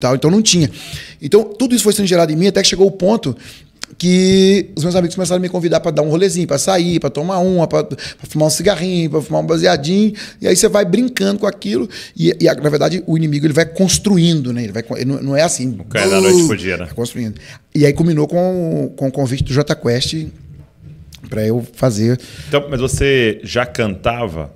Tal, então não tinha. Então tudo isso foi sendo gerado em mim até que chegou o ponto que os meus amigos começaram a me convidar para dar um rolezinho, para sair, para tomar uma, para fumar um cigarrinho, para fumar um baseadinho. E aí você vai brincando com aquilo e, e na verdade o inimigo ele vai construindo, né? Ele vai ele não, é assim. Não cai da noite pro dia, né? Construindo. E aí combinou com, com o convite do J Quest para eu fazer. Então, mas você já cantava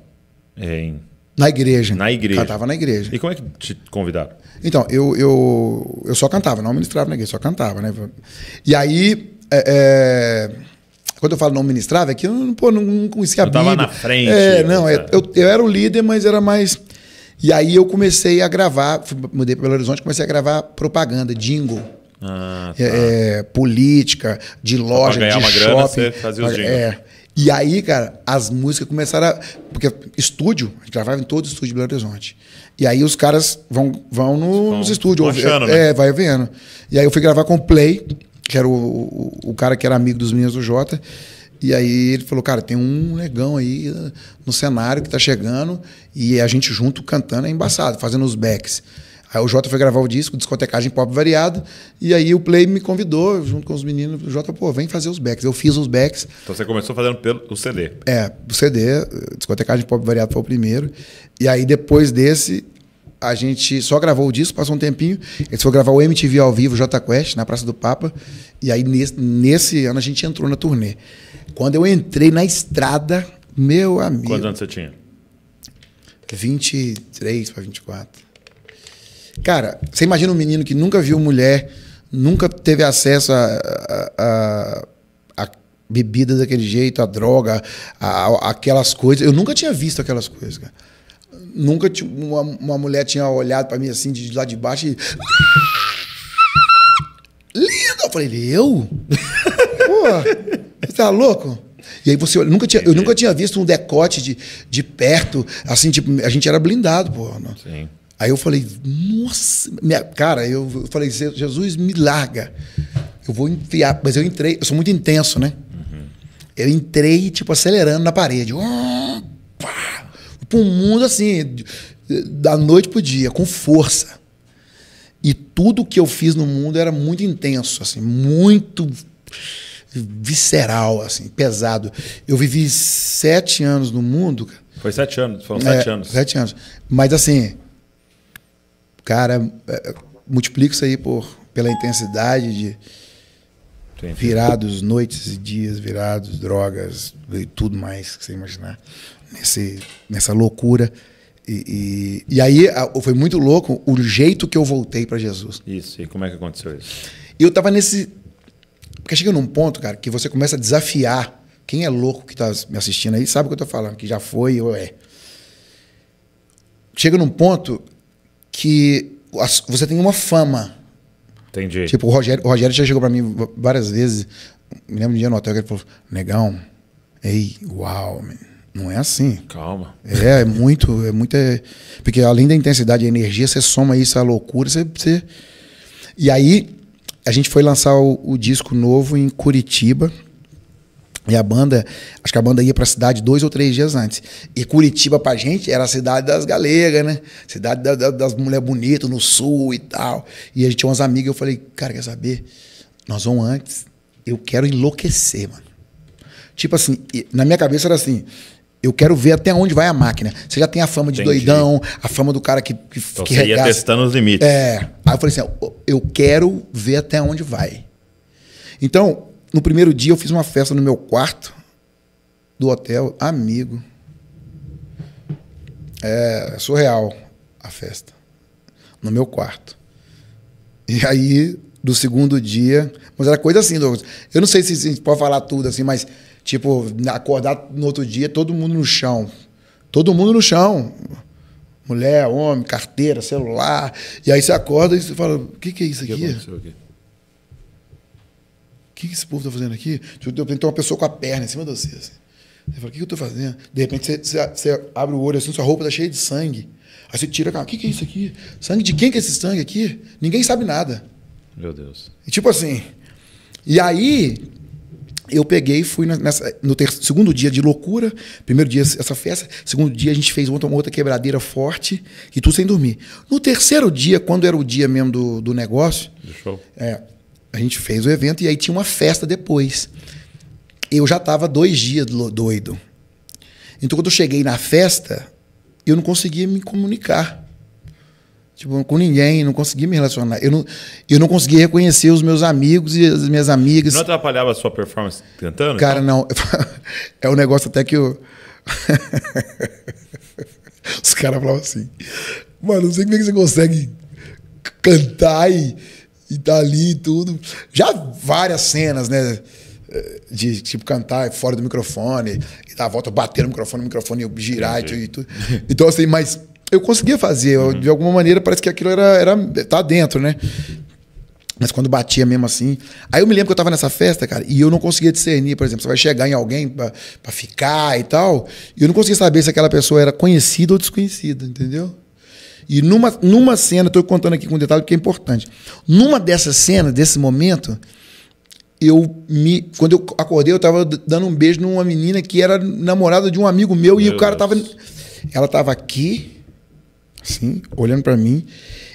é, em na igreja. Na igreja. Cantava na igreja. E como é que te convidaram? Então, eu, eu, eu só cantava, não ministrava na igreja, só cantava, né? E aí. É, é, quando eu falo não ministrava, é que eu pô, não, conhecia a Bíblia. Eu tava na frente. É, não, é, eu, eu era o líder, mas era mais. E aí eu comecei a gravar, mudei para Belo Horizonte, comecei a gravar propaganda, jingle. Ah, é, tá. é, política, de loja, de shopping. Grana, você fazia os jingles. É, e aí, cara, as músicas começaram a. Porque estúdio, a gente gravava em todo estúdio de Belo Horizonte. E aí os caras vão, vão no, vão nos estúdios. Achando, é, né? é, vai vendo. E aí eu fui gravar com o Play, que era o, o, o cara que era amigo dos meninos do Jota. E aí ele falou, cara, tem um negão aí eh, no cenário que tá chegando e a gente junto cantando é embaçado, fazendo os backs. Aí o Jota foi gravar o disco, discotecagem pop variada, e aí o Play me convidou, junto com os meninos, o Jota, pô, vem fazer os backs. Eu fiz os backs. Então você começou fazendo pelo o CD? É, o CD, discotecagem pop variada foi o primeiro. E aí depois desse, a gente só gravou o disco, passou um tempinho. Eles foram gravar o MTV ao vivo, J Quest, na Praça do Papa. E aí, nesse, nesse, ano, a gente entrou na turnê. Quando eu entrei na estrada, meu amigo. Quantos anos você tinha? 23 para 24. Cara, você imagina um menino que nunca viu mulher, nunca teve acesso a, a, a, a bebida daquele jeito, a droga, a, aquelas coisas. Eu nunca tinha visto aquelas coisas, cara. Nunca uma, uma mulher tinha olhado para mim assim, de lá de baixo e. Linda! Eu falei, eu? Pô, você tá louco? E aí você eu nunca tinha, eu nunca tinha visto um decote de, de perto, assim, tipo, a gente era blindado, pô. Né? Sim. Aí eu falei, nossa, minha, cara, eu, falei, Jesus, me larga. Eu vou enfiar. Mas eu entrei, eu sou muito intenso, né? Uhum. Eu entrei, tipo, acelerando na parede. Um, pá, pro mundo assim, da noite pro dia, com força. E tudo que eu fiz no mundo era muito intenso, assim, muito visceral, assim, pesado. Eu vivi sete anos no mundo. Foi sete anos, foram é, sete anos. Sete anos. Mas assim, Cara, é, multiplica isso aí por, pela intensidade de Entendi. virados, noites e dias virados, drogas e tudo mais que você imaginar. Nesse, nessa loucura. E, e, e, aí foi muito louco o jeito que eu voltei para Jesus. Isso, e como é que aconteceu isso? Eu tava nesse. Porque chega num ponto, cara, que você começa a desafiar. Quem é louco que tá me assistindo aí sabe o que eu tô falando, que já foi ou é. Chega num ponto que você tem uma fama. Entendi. Tipo, o Rogério, o Rogério já chegou para mim várias vezes. Me lembro de um dia no hotel que ele falou: Negão, ei, uau, man. não é assim. Calma. É, é muito, é muito. É... Porque além da intensidade e energia, você soma isso à loucura, você, você. E aí, a gente foi lançar o, o disco novo em Curitiba. E a banda, acho que a banda ia pra cidade dois ou três dias antes. E Curitiba pra gente era a cidade das galegas, né? Cidade da, da, das mulheres bonitas no sul e tal. E a gente tinha umas amigas, eu falei, cara, quer saber? Nós vamos antes, eu quero enlouquecer, mano. Tipo assim, na minha cabeça era assim, eu quero ver até onde vai a máquina. Você já tem a fama de Entendi. doidão, a fama do cara que, que, então que você ia testando os limites. É. Aí eu falei assim, eu quero ver até onde vai. Então, no primeiro dia eu fiz uma festa no meu quarto do hotel, amigo. É surreal a festa. No meu quarto. E aí, do segundo dia. Mas era coisa assim, Douglas. Eu não sei se a gente pode falar tudo assim, mas, tipo, acordar no outro dia, todo mundo no chão. Todo mundo no chão. Mulher, homem, carteira, celular. E aí você acorda e você fala: o que, que é isso aqui? O que aconteceu aqui? que, que esse povo está fazendo aqui? De repente tem uma pessoa com a perna em cima de você. Assim. Você fala, o que, eu estou fazendo? De repente você, você, você, abre o olho assim, sua roupa está cheia de sangue. Aí você tira, cara, o que, que é isso aqui? Sangue de quem que é esse sangue aqui? Ninguém sabe nada. Meu Deus. E tipo assim. E aí eu peguei e fui nessa, no ter, segundo dia de loucura, primeiro dia essa festa, segundo dia a gente fez outra, uma outra quebradeira forte e tudo sem dormir. No terceiro dia, quando era o dia mesmo do, do negócio, do show. É, a gente fez o evento e aí tinha uma festa depois. Eu já estava dois dias doido. Então, quando eu cheguei na festa, eu não conseguia me comunicar. Tipo, com ninguém, não conseguia me relacionar. Eu não, eu não conseguia reconhecer os meus amigos e as minhas amigas. Não atrapalhava a sua performance cantando? Cara, então? não. é um negócio até que eu. os caras falavam assim: Mano, não sei como é que você consegue cantar e e ali e tudo. Já várias cenas, né? De tipo cantar fora do microfone, e dar a volta, bater no microfone, o microfone girar e tudo. Então, assim, mas eu conseguia fazer. Uhum. De alguma maneira, parece que aquilo era, era. tá dentro, né? Mas quando batia mesmo assim. Aí eu me lembro que eu tava nessa festa, cara, e eu não conseguia discernir, por exemplo, você vai chegar em alguém para ficar e tal. E eu não conseguia saber se aquela pessoa era conhecida ou desconhecida, entendeu? E numa, numa cena, estou contando aqui com um detalhe que é importante. Numa dessas cenas, desse momento, eu me. Quando eu acordei, eu estava dando um beijo numa menina que era namorada de um amigo meu, meu e o cara estava. Ela estava aqui, assim, olhando para mim,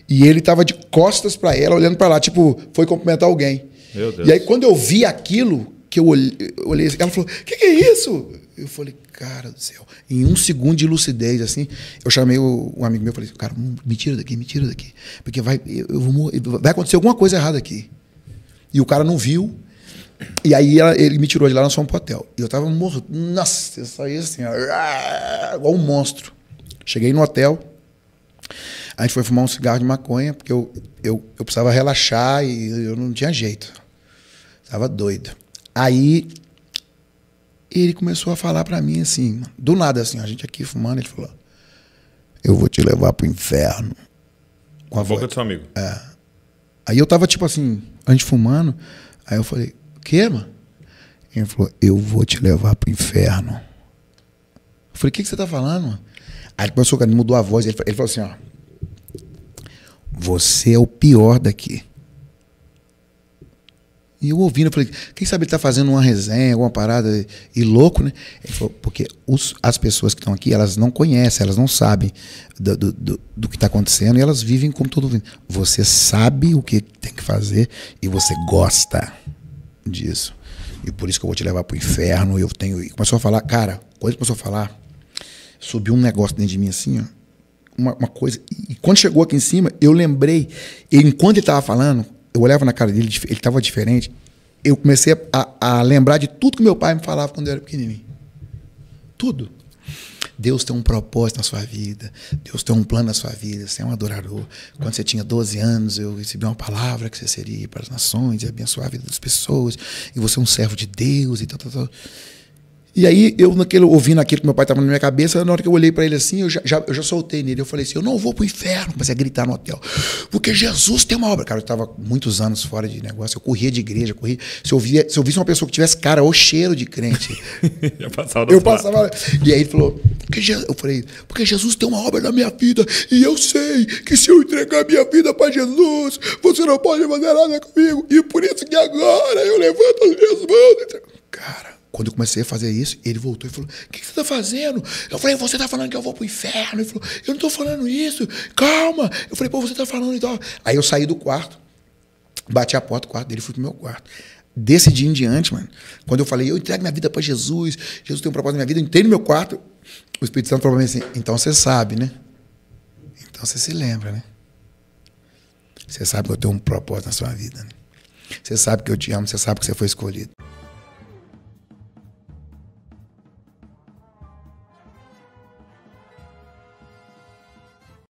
e ele estava de costas para ela, olhando para lá, tipo, foi cumprimentar alguém. E aí, quando eu vi aquilo, que eu olhei, eu assim, ela falou: "Que que é isso?" Eu falei: "Cara do céu". Em um segundo de lucidez assim, eu chamei um amigo meu, falei: assim, "Cara, hum, me tira daqui, me tira daqui, porque vai eu vou, vai acontecer alguma coisa errada aqui". E o cara não viu. E aí ela, ele me tirou de lá, nós fomos pro hotel. E eu tava morto. Nossa, eu saí assim, ó, ah", igual um monstro. Cheguei no hotel, a gente foi fumar um cigarro de maconha, porque eu, eu, eu precisava relaxar e eu não tinha jeito. Tava doido. Aí ele começou a falar para mim assim, do nada assim, a gente aqui fumando, ele falou: "Eu vou te levar pro inferno". Com a, a boca voz. do seu amigo. É. Aí eu tava tipo assim, a gente fumando, aí eu falei: "O quê, mano?" Ele falou: "Eu vou te levar pro inferno". Eu falei: "O que que você tá falando?" Mano? Aí começou, ele mudou a voz, ele falou assim, ó: "Você é o pior daqui". E eu ouvindo, eu falei, quem sabe ele está fazendo uma resenha, alguma parada, e louco, né? Ele falou, porque os, as pessoas que estão aqui, elas não conhecem, elas não sabem do, do, do, do que está acontecendo e elas vivem como todo mundo. Você sabe o que tem que fazer e você gosta disso. E por isso que eu vou te levar para o inferno. E eu tenho. E começou a falar, cara, quando começou a falar. Subiu um negócio dentro de mim assim, ó. Uma, uma coisa. E, e quando chegou aqui em cima, eu lembrei. enquanto ele estava falando, eu olhava na cara dele, ele estava diferente. Eu comecei a, a, lembrar de tudo que meu pai me falava quando eu era pequenininho. Tudo. Deus tem um propósito na sua vida. Deus tem um plano na sua vida. Você é um adorador. Quando você tinha 12 anos, eu recebi uma palavra que você seria para as nações, abençoar a vida das pessoas. E você é um servo de Deus e tal, tal, tal. E aí, eu naquele, ouvindo aquilo que meu pai estava na minha cabeça, na hora que eu olhei para ele assim, eu já, já, eu já soltei nele. Eu falei assim: eu não vou para o inferno, comecei a gritar no hotel. Porque Jesus tem uma obra. Cara, eu estava muitos anos fora de negócio, eu corria de igreja, corria. Se eu, via, se eu visse uma pessoa que tivesse cara o cheiro de crente. eu passava, eu passava E aí ele falou: porque eu falei, porque Jesus tem uma obra na minha vida, e eu sei que se eu entregar minha vida para Jesus, você não pode fazer nada comigo. E por isso que agora eu levanto as minhas mãos. Cara. Quando eu comecei a fazer isso, ele voltou e falou: O que, que, você está fazendo? Eu falei: Você está falando que eu vou para o inferno. Ele falou: Eu não estou falando isso, calma. Eu falei: Pô, você está falando e tal. Aí eu saí do quarto, bati a porta do quarto dele, fui pro meu quarto. Desse dia em diante, mano, quando eu falei: Eu entrego minha vida para Jesus, Jesus tem um propósito na minha vida, eu entrei no meu quarto. O Espírito Santo falou para mim assim: Então você sabe, né? Então você se lembra, né? Você sabe que eu tenho um propósito na sua vida. Né? Você sabe que eu te amo, você sabe que você foi escolhido.